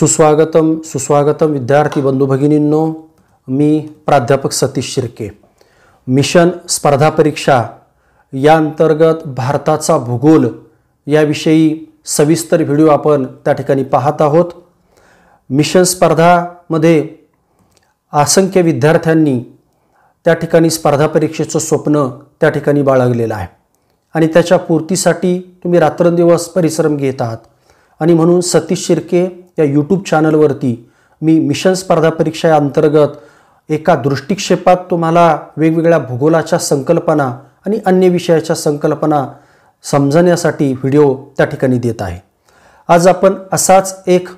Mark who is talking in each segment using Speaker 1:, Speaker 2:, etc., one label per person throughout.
Speaker 1: सुस्वागतम सुस्वागतम विद्यार्थी बंधू भगिनींनो मी प्राध्यापक सतीश शिर्के मिशन स्पर्धा परीक्षा या अंतर्गत भारताचा भूगोल याविषयी सविस्तर व्हिडिओ आपण त्या ठिकाणी पाहत आहोत मिशन स्पर्धामध्ये असंख्य विद्यार्थ्यांनी त्या ठिकाणी स्पर्धा परीक्षेचं स्वप्न त्या ठिकाणी बाळगलेलं आहे आणि त्याच्या पूर्तीसाठी तुम्ही रात्रंदिवस परिश्रम घेत आहात आणि म्हणून सतीश शिर्के या यूट्यूब चॅनलवरती मी मिशन स्पर्धा परीक्षा अंतर्गत एका दृष्टिक्षेपात तुम्हाला वेगवेगळ्या भूगोलाच्या संकल्पना आणि अन्य विषयाच्या संकल्पना समजण्यासाठी व्हिडिओ त्या ठिकाणी देत आहे आज आपण असाच एक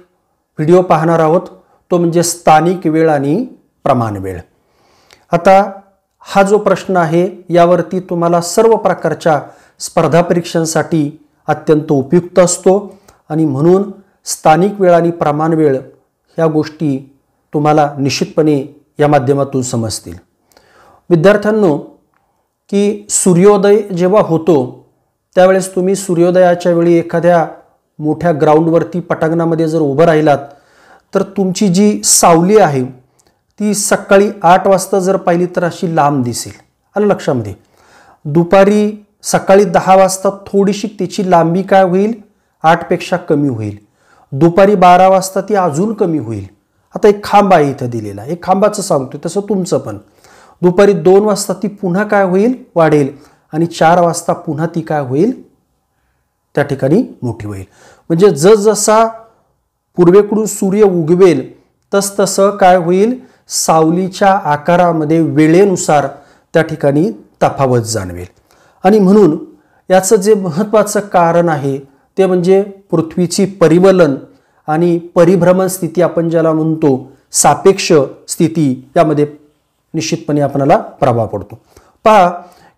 Speaker 1: व्हिडिओ पाहणार आहोत तो म्हणजे स्थानिक वेळ आणि प्रमाण वेळ आता हा जो प्रश्न आहे यावरती तुम्हाला सर्व प्रकारच्या स्पर्धा परीक्षांसाठी अत्यंत उपयुक्त असतो आणि म्हणून स्थानिक वेळ आणि प्रमाण वेळ ह्या गोष्टी तुम्हाला निश्चितपणे या माध्यमातून समजतील विद्यार्थ्यांनो की सूर्योदय जेव्हा होतो त्यावेळेस तुम्ही सूर्योदयाच्या वेळी एखाद्या मोठ्या ग्राउंडवरती पटांगणामध्ये जर उभं राहिलात तर तुमची जी सावली आहे ती सकाळी आठ वाजता जर पाहिली तर अशी लांब दिसेल आलं लक्षामध्ये दुपारी सकाळी दहा वाजता थोडीशी त्याची लांबी काय होईल आठपेक्षा कमी होईल दुपारी बारा वाजता ती अजून कमी होईल आता एक खांबा आहे इथं दिलेला एक खांबाचं सांगतो तसं तुमचं पण दुपारी दोन वाजता ती पुन्हा काय होईल वाढेल आणि चार वाजता पुन्हा ती काय होईल त्या ठिकाणी मोठी होईल म्हणजे जसजसा पूर्वेकडून सूर्य उगवेल तस काय होईल सावलीच्या आकारामध्ये वेळेनुसार त्या ठिकाणी तफावत जाणवेल आणि म्हणून याचं जे महत्त्वाचं कारण आहे ते म्हणजे पृथ्वीची परिवलन आणि परिभ्रमण स्थिती आपण ज्याला म्हणतो सापेक्ष स्थिती यामध्ये निश्चितपणे आपणाला प्रभाव पडतो पहा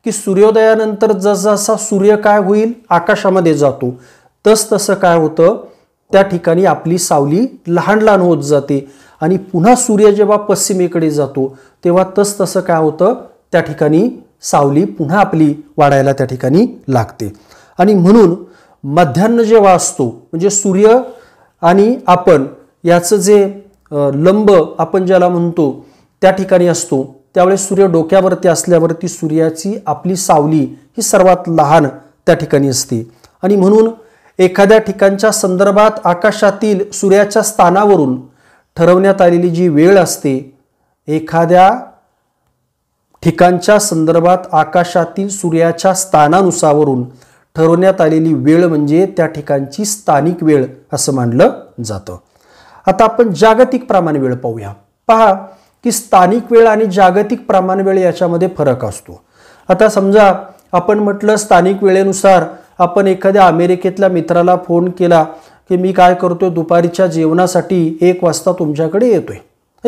Speaker 1: की सूर्योदयानंतर जसजसा सूर्य काय होईल आकाशामध्ये जातो तस तसं काय होतं त्या ठिकाणी आपली सावली लहान लहान होत जाते आणि पुन्हा सूर्य जेव्हा पश्चिमेकडे जातो तेव्हा तस तसं काय होतं त्या ठिकाणी सावली पुन्हा आपली वाढायला त्या ठिकाणी लागते आणि म्हणून मध्यान्न जेव्हा असतो म्हणजे सूर्य आणि आपण याचं जे लंब आपण ज्याला म्हणतो त्या ठिकाणी असतो त्यावेळेस सूर्य डोक्यावरती असल्यावरती सूर्याची आपली सावली ही सर्वात लहान त्या ठिकाणी असते आणि म्हणून एखाद्या ठिकाणच्या संदर्भात आकाशातील सूर्याच्या स्थानावरून ठरवण्यात आलेली जी वेळ असते एखाद्या ठिकाणच्या संदर्भात आकाशातील सूर्याच्या स्थानानुसावरून ठरवण्यात आलेली वेळ म्हणजे त्या ठिकाणची स्थानिक वेळ असं मानलं जातं आता आपण जागतिक प्रमाण वेळ पाहूया पहा की स्थानिक वेळ आणि जागतिक प्रमाण वेळ याच्यामध्ये फरक असतो आता समजा आपण म्हटलं स्थानिक वेळेनुसार आपण एखाद्या अमेरिकेतल्या मित्राला फोन केला की मी काय करतोय दुपारीच्या जेवणासाठी एक वाजता तुमच्याकडे येतोय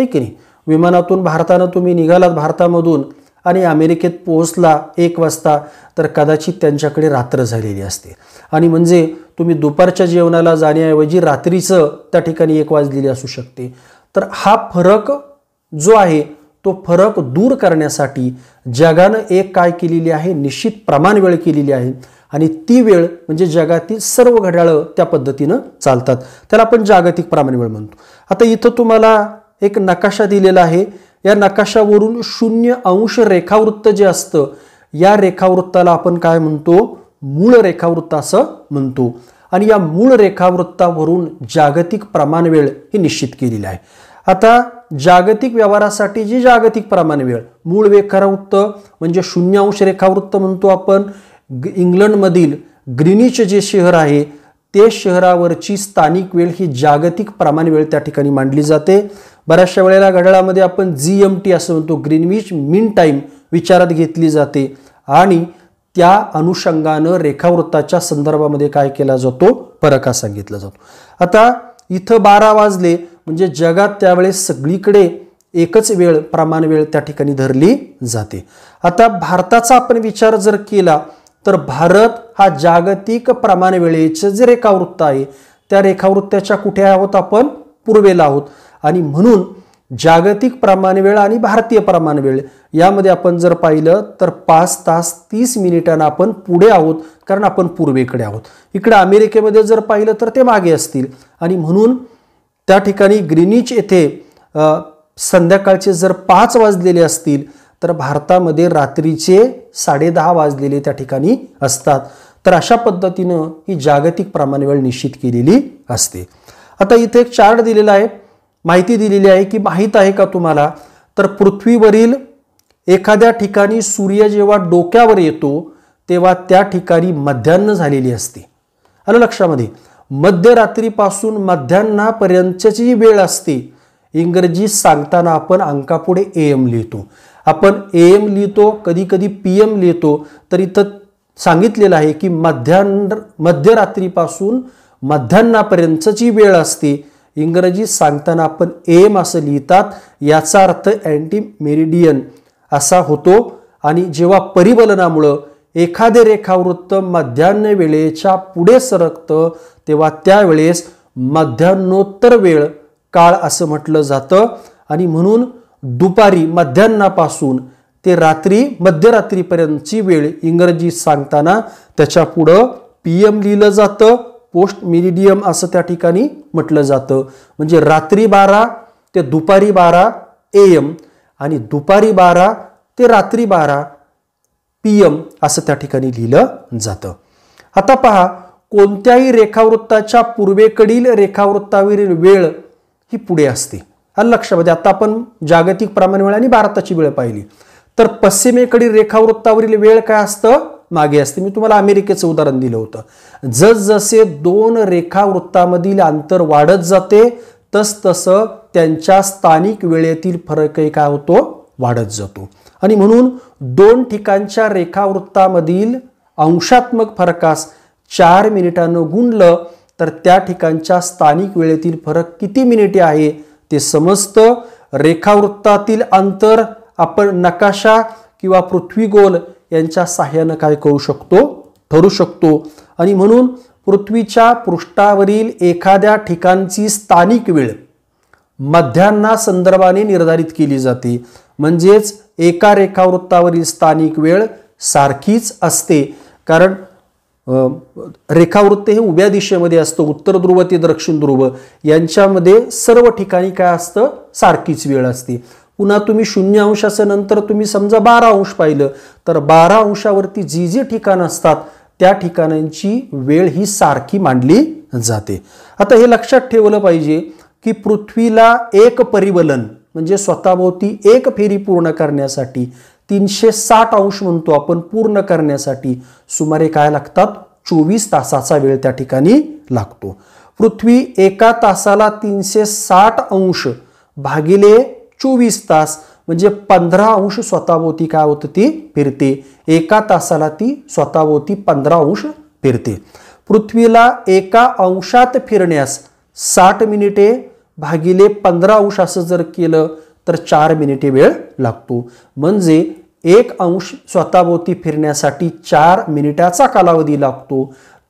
Speaker 1: ऐक की नाही विमानातून भारतानं तुम्ही निघालात भारतामधून आणि अमेरिकेत पोहोचला एक वाजता तर कदाचित त्यांच्याकडे रात्र झालेली असते आणि म्हणजे तुम्ही दुपारच्या जेवणाला जाण्याऐवजी रात्रीचं त्या ठिकाणी एक वाजलेली असू शकते तर हा फरक जो आहे तो फरक दूर करण्यासाठी जगानं एक काय केलेली आहे निश्चित प्रमाण वेळ केलेली आहे आणि ती वेळ म्हणजे जगातील सर्व घड्याळं त्या पद्धतीनं चालतात त्याला आपण जागतिक प्रमाण वेळ म्हणतो आता इथं तुम्हाला एक नकाशा दिलेला आहे या नकाशावरून शून्य अंश रेखावृत्त जे असतं या रेखावृत्ताला आपण काय म्हणतो मूळ रेखावृत्त असं म्हणतो आणि या मूळ रेखावृत्तावरून जागतिक प्रमाण वेळ ही निश्चित केलेली आहे आता जागतिक व्यवहारासाठी जी जागतिक प्रमाण वेळ मूळ रेखावृत्त म्हणजे शून्य अंश रेखावृत्त म्हणतो आपण इंग्लंडमधील ग्रीनिच जे शहर आहे ते शहरावरची स्थानिक वेळ ही जागतिक प्रमाण वेळ त्या ठिकाणी मांडली जाते बऱ्याचशा वेळेला घड्याळामध्ये आपण जी एम टी असं म्हणतो ग्रीनविच मिन टाईम विचारात घेतली जाते आणि त्या अनुषंगानं रेखावृत्ताच्या संदर्भामध्ये काय केला जातो फरक हा सांगितला जातो आता इथं बारा वाजले म्हणजे जगात त्यावेळेस सगळीकडे एकच वेळ प्रमाण वेळ त्या ठिकाणी धरली जाते आता भारताचा आपण विचार जर केला तर भारत हा जागतिक प्रमाण वेळेचं जे रेखावृत्त आहे त्या रेखावृत्ताच्या कुठे आहोत आपण पूर्वेला आहोत आणि म्हणून जागतिक प्रमाण वेळ आणि भारतीय प्रमाण वेळ यामध्ये आपण जर पाहिलं तर पाच तास तीस मिनिटांना आपण पुढे आहोत कारण आपण पूर्वेकडे आहोत इकडे अमेरिकेमध्ये जर पाहिलं तर ते मागे असतील आणि म्हणून त्या ठिकाणी ग्रीनिच येथे संध्याकाळचे जर पाच वाजलेले असतील तर भारतामध्ये रात्रीचे साडेदहा वाजलेले त्या ठिकाणी असतात तर अशा पद्धतीनं ही जागतिक प्रमाणवेळ निश्चित केलेली असते आता इथे एक चार्ट दिलेला आहे माहिती दिलेली आहे की माहीत आहे का तुम्हाला तर पृथ्वीवरील एखाद्या ठिकाणी सूर्य जेव्हा डोक्यावर येतो तेव्हा त्या ठिकाणी मध्यान्न झालेली असते आलं लक्षामध्ये मध्यरात्रीपासून मध्यान्नापर्यंतची जी वेळ असते इंग्रजी सांगताना आपण अंकापुढे ए एम लिहितो आपण ए एम लिहितो कधी कधी पी एम लिहितो तर इथं सांगितलेलं आहे की मध्यान्न मध्यरात्रीपासून मध्यान्नापर्यंतची वेळ असते इंग्रजीत सांगताना आपण एम असं लिहितात याचा अर्थ अँटी मेरिडियन असा होतो आणि जेव्हा परिबलनामुळं एखादे रेखावृत्त मध्यान्ह वेळेच्या पुढे सरकतं तेव्हा त्यावेळेस मध्यान्नोत्तर वेळ काळ असं म्हटलं जातं आणि म्हणून दुपारी मध्यान्हापासून ते रात्री मध्यरात्रीपर्यंतची वेळ इंग्रजी सांगताना त्याच्या पुढं पी एम लिहिलं जातं पोस्ट मेरिडियम असं त्या ठिकाणी म्हटलं जातं म्हणजे रात्री बारा ते दुपारी बारा ए एम आणि दुपारी बारा ते रात्री बारा पी एम असं त्या ठिकाणी लिहिलं जातं आता पहा कोणत्याही रेखावृत्ताच्या पूर्वेकडील रेखावृत्तावरील वेळ ही पुढे असते आणि लक्षामध्ये म्हणजे आता आपण जागतिक प्रमाण वेळ आणि भारताची वेळ पाहिली तर पश्चिमेकडील रेखावृत्तावरील वेळ काय असतं मागे असते मी तुम्हाला अमेरिकेचं उदाहरण दिलं होतं जसजसे दोन रेखावृत्तामधील अंतर वाढत जाते तसतसं त्यांच्या स्थानिक वेळेतील फरकही काय होतो वाढत जातो आणि म्हणून दोन ठिकाणच्या रेखावृत्तामधील अंशात्मक फरकास चार मिनिटानं गुणलं तर त्या ठिकाणच्या स्थानिक वेळेतील फरक किती मिनिटे आहे ते समजतं रेखावृत्तातील अंतर आपण नकाशा किंवा पृथ्वीगोल यांच्या सहाय्यानं काय करू शकतो ठरू शकतो आणि म्हणून पृथ्वीच्या पृष्ठावरील एखाद्या ठिकाणची स्थानिक वेळ मध्यान्ना संदर्भाने निर्धारित केली जाते म्हणजेच एका रेखावृत्तावरील स्थानिक वेळ सारखीच असते कारण रेखावृत्त हे उभ्या दिशेमध्ये असतं उत्तर ध्रुव ते दक्षिण ध्रुव यांच्यामध्ये सर्व ठिकाणी काय असतं सारखीच वेळ असते पुन्हा तुम्ही शून्य अंशाचं नंतर तुम्ही समजा बारा अंश पाहिलं तर बारा अंशावरती जी जी ठिकाणं असतात त्या ठिकाणांची वेळ ही सारखी मांडली जाते आता हे लक्षात ठेवलं पाहिजे की पृथ्वीला एक परिवलन म्हणजे स्वतःभोवती एक फेरी पूर्ण करण्यासाठी तीनशे साठ अंश म्हणतो आपण पूर्ण करण्यासाठी सुमारे काय लागतात चोवीस तासाचा वेळ त्या ठिकाणी लागतो पृथ्वी एका तासाला तीनशे साठ अंश भागिले चोवीस तास म्हणजे पंधरा अंश स्वतःभोवती काय होतं ती फिरते एका तासाला ती स्वतःभोवती पंधरा अंश फिरते पृथ्वीला एका अंशात फिरण्यास साठ मिनिटे भागिले पंधरा अंश असं जर केलं तर चार मिनिटे वेळ लागतो म्हणजे एक अंश स्वतःभोवती फिरण्यासाठी चार मिनिटाचा कालावधी लागतो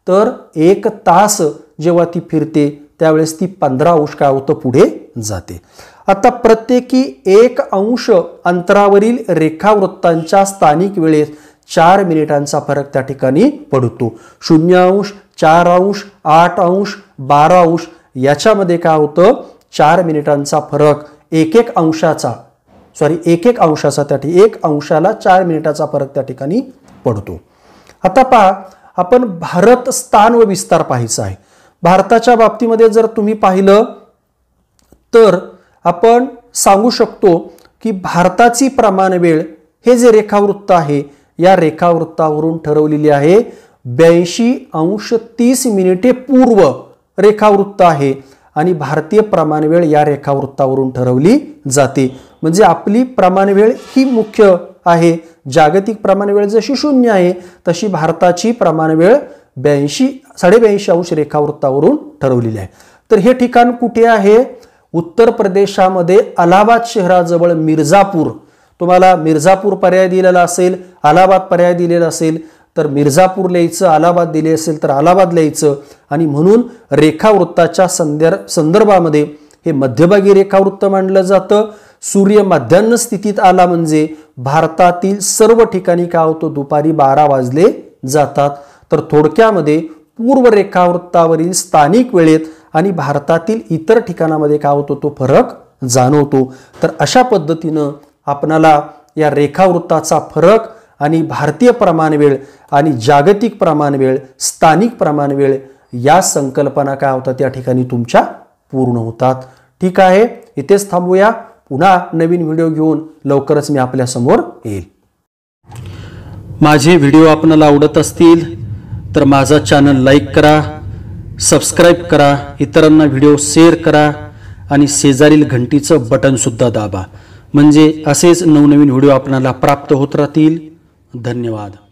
Speaker 1: तर एक तास जेव्हा ती फिरते त्यावेळेस ती पंधरा अंश काय होतं पुढे जाते आता प्रत्येकी एक अंश अंतरावरील रेखावृत्तांच्या स्थानिक वेळेत चार मिनिटांचा फरक त्या ठिकाणी पडतो शून्य अंश चार अंश आठ अंश बारा अंश याच्यामध्ये काय होतं चार मिनिटांचा फरक एक एक अंशाचा सॉरी एक एक अंशाचा त्या एक अंशाला चार मिनिटाचा फरक त्या ठिकाणी पडतो आता पहा आपण भारत स्थान व विस्तार पाहायचा आहे भारताच्या बाबतीमध्ये जर तुम्ही पाहिलं तर आपण सांगू शकतो की भारताची प्रमाण वेळ हे जे रेखावृत्त आहे या रेखावृत्तावरून ठरवलेली आहे ब्याऐंशी अंश तीस मिनिटे पूर्व रेखावृत्त आहे आणि भारतीय प्रमाण वेळ या रेखावृत्तावरून ठरवली जाते म्हणजे आपली प्रमाण वेळ ही मुख्य आहे जागतिक प्रमाण वेळ जशी शून्य आहे तशी भारताची प्रमाण वेळ ब्याऐंशी साडेब्याऐंशी अंश रेखावृत्तावरून ठरवलेली आहे तर हे ठिकाण कुठे आहे उत्तर प्रदेशामध्ये अलाहाबाद शहराजवळ मिर्झापूर तुम्हाला मिर्झापूर पर्याय दिलेला असेल अलाहाबाद पर्याय दिलेला असेल तर मिर्झापूर लिहायचं अलाहाबाद दिले असेल तर अलाहाबाद लिहायचं आणि म्हणून रेखावृत्ताच्या संदर् संदर्भामध्ये हे मध्यभागी रेखावृत्त मांडलं जातं सूर्य मध्यान्ह स्थितीत आला म्हणजे भारतातील सर्व ठिकाणी काय होतो दुपारी बारा वाजले जातात तर थोडक्यामध्ये पूर्व रेखावृत्तावरील स्थानिक वेळेत आणि भारतातील इतर ठिकाणामध्ये काय होतो तो फरक जाणवतो तर अशा पद्धतीनं आपणाला या रेखावृत्ताचा फरक आणि भारतीय प्रमाणवेळ आणि जागतिक प्रमाणवेळ स्थानिक प्रमाणवेळ या संकल्पना काय होतात या ठिकाणी तुमच्या पूर्ण होतात ठीक आहे इथेच थांबूया पुन्हा नवीन व्हिडिओ घेऊन लवकरच मी आपल्यासमोर येईल माझे व्हिडिओ आपणाला आवडत असतील तर माझा चॅनल लाईक करा सबस्क्राईब करा इतरांना व्हिडिओ शेअर करा आणि शेजारील घंटीचं बटनसुद्धा दाबा म्हणजे असेच नवनवीन व्हिडिओ आपणाला प्राप्त होत राहतील धन्यवाद